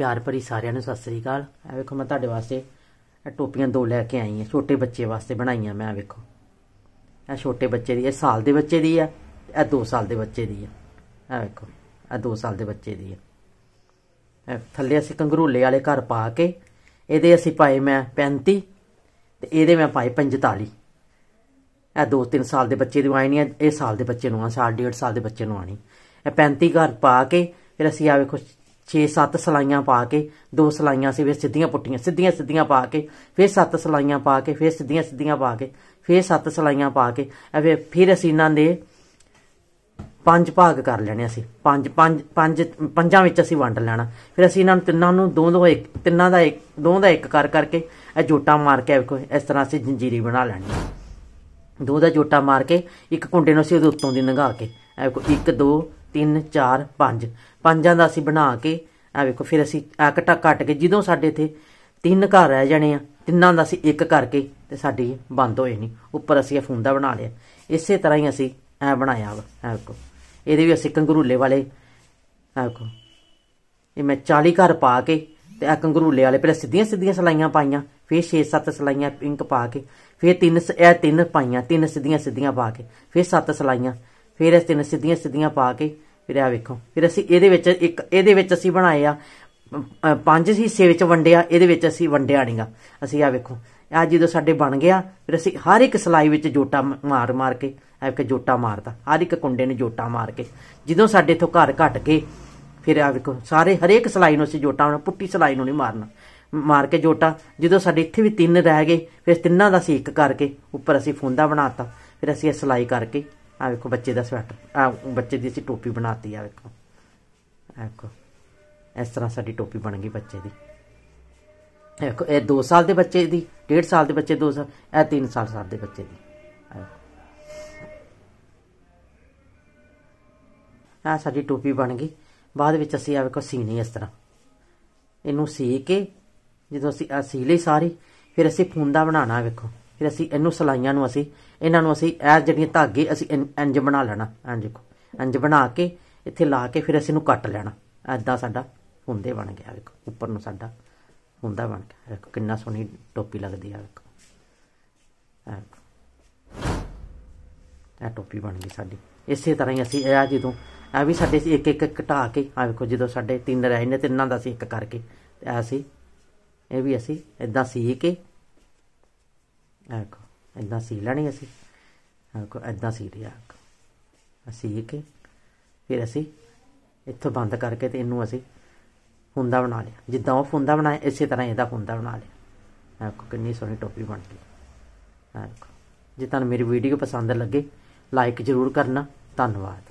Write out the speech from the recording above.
ਪਿਆਰ ਭਰੀ ਸਾਰਿਆਂ ਨੂੰ ਸਤਿ ਸ੍ਰੀ ਅਕਾਲ ਐ ਵੇਖੋ ਮੈਂ ਤੁਹਾਡੇ ਵਾਸਤੇ ਇਹ ਟੋਪੀਆਂ ਦੋ ਲੈ ਕੇ ਆਈ ਆ ਛੋਟੇ ਬੱਚੇ ਵਾਸਤੇ ਬਣਾਈਆਂ ਮੈਂ ਵੇਖੋ ਇਹ ਛੋਟੇ ਬੱਚੇ ਦੀ ਇਹ ਸਾਲ ਦੇ ਬੱਚੇ ਦੀ ਆ ਇਹ 2 ਸਾਲ ਦੇ ਬੱਚੇ ਦੀ ਆ ਐ ਵੇਖੋ ਇਹ 2 ਸਾਲ ਦੇ ਬੱਚੇ ਦੀ ਆ ਥੱਲੇ ਅਸੀਂ ਕੰਗਰੂਲੇ ਵਾਲੇ ਘਰ ਪਾ ਕੇ ਇਹਦੇ ਅਸੀਂ ਪਾਏ ਮੈਂ 35 ਤੇ ਇਹਦੇ ਮੈਂ ਪਾਏ 45 ਇਹ 2-3 ਸਾਲ ਦੇ ਬੱਚੇ ਨੂੰ ਆਣੀ ਇਹ ਸਾਲ ਦੇ ਬੱਚੇ ਨੂੰ ਆ ਸਾਲ 1.5 ਸਾਲ ਦੇ ਬੱਚੇ ਨੂੰ ਆਣੀ ਇਹ 35 ਘਰ ਪਾ ਕੇ ਫਿਰ ਅਸੀਂ ਆ ਵੇਖੋ 6-7 ਸਲਾਈਆਂ ਪਾ ਕੇ ਦੋ ਸਲਾਈਆਂ ਸੀ ਵਿੱਚ ਸਿੱਧੀਆਂ ਪੁੱਟੀਆਂ ਸਿੱਧੀਆਂ ਸਿੱਧੀਆਂ ਪਾ ਕੇ ਫਿਰ 7 ਸਲਾਈਆਂ ਪਾ ਕੇ ਫਿਰ ਸਿੱਧੀਆਂ ਸਿੱਧੀਆਂ ਪਾ ਕੇ ਫਿਰ 7 ਸਲਾਈਆਂ ਪਾ ਕੇ ਐਵੇਂ ਫਿਰ ਅਸੀਂ ਇਹਨਾਂ ਦੇ ਪੰਜ ਭਾਗ ਕਰ ਲੈਣੇ ਅਸੀਂ ਪੰਜ ਪੰਜ ਪੰਜ ਪੰਜਾਂ ਵਿੱਚ ਅਸੀਂ ਵੰਡ ਲੈਣਾ ਫਿਰ ਅਸੀਂ ਇਹਨਾਂ ਨੂੰ ਤਿੰਨਾਂ ਨੂੰ ਦੋ ਦੋ ਇੱਕ ਤਿੰਨਾਂ ਦਾ ਇੱਕ ਦੋ ਦਾ ਇੱਕ ਕਰ ਕਰਕੇ ਇਹ ਜੋਟਾ ਮਾਰ ਕੇ ਵੇਖੋ ਇਸ ਤਰ੍ਹਾਂ ਅਸੀਂ ਜੰਜੀਰੀ ਬਣਾ ਲੈਣੀ ਦੋ ਦਾ ਜੋਟਾ ਮਾਰ ਕੇ ਇੱਕ ਕੁੰਡੇ ਨੂੰ ਅਸੀਂ ਉਹਦੇ ਉੱਤੋਂ ਦੀ ਲੰਘਾ ਕੇ ਐ ਵੇਖੋ 1 2 3 4 5 ਪੰਜਾਂ ਦਾ ਅਸੀਂ ਬਣਾ ਕੇ ਆ ਵੇਖੋ ਫਿਰ ਅਸੀਂ ਆ ਕਟਾ ਕੱਟ ਕੇ ਜਦੋਂ ਸਾਡੇ ਇਥੇ ਤਿੰਨ ਘਰ ਰਹਿ ਜਾਣੇ ਆ ਤਿੰਨਾਂ ਦਾ ਅਸੀਂ ਇੱਕ ਕਰਕੇ ਤੇ ਸਾਡੀ ਬੰਦ ਹੋਏ ਨਹੀਂ ਉੱਪਰ ਅਸੀਂ ਇਹ ਫੁੰਦਾ ਬਣਾ ਲਿਆ ਇਸੇ ਤਰ੍ਹਾਂ ਹੀ ਅਸੀਂ ਐ ਬਣਾਇਆ ਵਾ ਆ ਵੇਖੋ ਇਹਦੇ ਵੀ ਅਸੀਂ ਕੰਗਰੂਲੇ ਵਾਲੇ ਆ ਵੇਖੋ ਇਹ ਮੈਂ 40 ਘਰ ਪਾ ਕੇ ਤੇ ਆ ਕੰਗਰੂਲੇ ਵਾਲੇ ਪਹਿਲਾਂ ਸਿੱਧੀਆਂ ਸਿੱਧੀਆਂ ਸਲਾਈਆਂ ਪਾਈਆਂ ਫਿਰ 6-7 ਸਲਾਈਆਂ ਪਿੰਕ ਪਾ ਕੇ ਫਿਰ ਤਿੰਨ ਇਹ ਤਿੰਨ ਪਾਈਆਂ ਤਿੰਨ ਸਿੱਧੀਆਂ ਸਿੱਧੀਆਂ ਪਾ ਕੇ ਫਿਰ 7 ਸਲਾਈਆਂ ਫਿਰ ਅਸੀਂ ਤਿੰਨ ਸਿੱਧੀਆਂ ਸਿੱਧੀਆਂ ਪਾ ਕੇ ਫਿਰ ਆ ਵੇਖੋ ਫਿਰ ਅਸੀਂ ਇਹਦੇ ਵਿੱਚ ਇੱਕ ਇਹਦੇ ਵਿੱਚ ਅਸੀਂ ਬਣਾਏ ਆ ਪੰਜ ਹਿੱਸੇ ਵਿੱਚ ਵੰਡਿਆ ਇਹਦੇ ਵਿੱਚ ਅਸੀਂ ਵੰਡਿਆ ਨਹੀਂਗਾ ਅਸੀਂ ਆ ਵੇਖੋ ਆ ਜਦੋਂ ਸਾਡੇ ਬਣ ਗਿਆ ਫਿਰ ਅਸੀਂ ਹਰ ਇੱਕ ਸਲਾਈ ਵਿੱਚ ਜੋਟਾ ਮਾਰ ਮਾਰ ਕੇ ਐ ਜੋਟਾ ਮਾਰਦਾ ਹਰ ਇੱਕ ਕੁੰਡੇ ਨੂੰ ਜੋਟਾ ਮਾਰ ਕੇ ਜਦੋਂ ਸਾਡੇ ਤੋਂ ਘਰ ਘਟ ਕੇ ਫਿਰ ਆ ਵੇਖੋ ਸਾਰੇ ਹਰੇਕ ਸਲਾਈ ਨੂੰ ਅਸੀਂ ਜੋਟਾ ਪੁੱਟੀ ਸਲਾਈ ਨੂੰ ਨਹੀਂ ਮਾਰਨਾ ਮਾਰ ਕੇ ਜੋਟਾ ਜਦੋਂ ਸਾਡੇ ਇੱਥੇ ਵੀ ਤਿੰਨ ਰਹਿ ਗਏ ਫਿਰ ਤਿੰਨਾਂ ਦਾ ਅਸੀਂ ਇੱਕ ਕਰਕੇ ਉੱਪਰ ਅਸੀਂ ਫੁੰਦਾ ਬਣਾਤਾ ਫਿਰ ਅਸੀਂ ਇਹ ਸਲਾਈ ਕਰਕੇ ਆ ਵੇਖੋ ਬੱਚੇ ਦਾ ਸਵੈਟਰ ਆ ਬੱਚੇ ਦੀ ਅਸੀਂ ਟੋਪੀ ਬਣਾਤੀ ਆ ਵੇਖੋ ਆ ਵੇਖੋ ਇਸ ਤਰ੍ਹਾਂ ਸਾਡੀ ਟੋਪੀ ਬਣ ਗਈ ਬੱਚੇ ਦੀ ਵੇਖੋ ਇਹ 2 ਸਾਲ ਦੇ ਬੱਚੇ ਦੀ 1.5 ਸਾਲ ਦੇ ਬੱਚੇ 2 ਸਾਲ ਇਹ 3 ਸਾਲ ਸਾਲ ਦੇ ਬੱਚੇ ਦੀ ਆ ਸਾਡੀ ਟੋਪੀ ਬਣ ਗਈ ਬਾਅਦ ਵਿੱਚ ਅਸੀਂ ਆ ਵੇਖੋ ਸੀਨੇ ਇਸ ਤਰ੍ਹਾਂ ਇਹਨੂੰ ਸੀ ਕੇ ਜਦੋਂ ਅਸੀਂ ਆ ਸੀ ਲਈ ਸਾਰੀ ਫਿਰ ਅਸੀਂ ਫੁੰਦਾ ਬਣਾਉਣਾ ਵੇਖੋ ਫਿਰ ਅਸੀਂ ਇਹਨੂੰ ਸਲਾਈਆਂ ਨੂੰ ਅਸੀਂ ਇਹਨਾਂ ਨੂੰ ਅਸੀਂ ਇਹ ਜਿਹੜੀਆਂ ਧਾਗੇ ਅਸੀਂ ਇੰਜ ਬਣਾ ਲੈਣਾ ਇੰਜ ਦੇਖੋ ਇੰਜ ਬਣਾ ਕੇ ਇੱਥੇ ਲਾ ਕੇ ਫਿਰ ਅਸੀਂ ਇਹਨੂੰ ਕੱਟ ਲੈਣਾ ਐਦਾਂ ਸਾਡਾ ਹੁੰਦੇ ਬਣ ਗਿਆ ਵੇਖੋ ਉੱਪਰ ਨੂੰ ਸਾਡਾ ਹੁੰਦਾ ਬਣ ਗਿਆ ਵੇਖੋ ਕਿੰਨਾ ਸੋਹਣੀ ਟੋਪੀ ਲੱਗਦੀ ਆ ਵੇਖੋ ਇਹ ਟੋਪੀ ਬਣ ਗਈ ਸਾਡੀ ਇਸੇ ਤਰ੍ਹਾਂ ਹੀ ਅਸੀਂ ਇਹ ਜਦੋਂ ਇਹ ਵੀ ਸਾਡੇ ਇੱਕ ਇੱਕ ਘਟਾ ਕੇ ਆ ਵੇਖੋ ਜਦੋਂ ਸਾਡੇ ਤਿੰਨ ਰਹਿ ਨੇ ਤਿੰਨਾਂ ਦਾ ਅਸੀਂ ਇੱਕ ਕਰਕੇ ਐ ਅਸੀਂ ਇਹ ਵੀ ਅਸੀਂ ਇਦਾਂ ਸੀ ਕੇ ਆਖੋ ਇਦਾਂ ਸੀ ਲੈਣੀ ਅਸੀਂ ਆਖੋ ਇਦਾਂ ਸੀ ਲਿਆ ਅਸੀਂ ਕੇ ਫਿਰ ਅਸੀਂ ਇੱਥੋਂ ਬੰਦ ਕਰਕੇ ਤੇ ਇਹਨੂੰ ਅਸੀਂ ਫੁੰਦਾ ਬਣਾ ਲਿਆ ਜਿੱਦਾਂ ਉਹ ਫੁੰਦਾ ਬਣਾਇਆ ਇਸੇ ਤਰ੍ਹਾਂ ਇਹਦਾ ਫੁੰਦਾ ਬਣਾ ਲਿਆ ਆਖੋ ਕਿੰਨੀ ਸੋਹਣੀ ਟੋਪੀ ਬਣ ਗਈ ਆਖੋ ਜੇ ਤੁਹਾਨੂੰ ਮੇਰੀ ਵੀਡੀਓ ਪਸੰਦ ਲੱਗੇ ਲਾਈਕ ਜ਼ਰੂਰ ਕਰਨਾ ਧੰਨਵਾਦ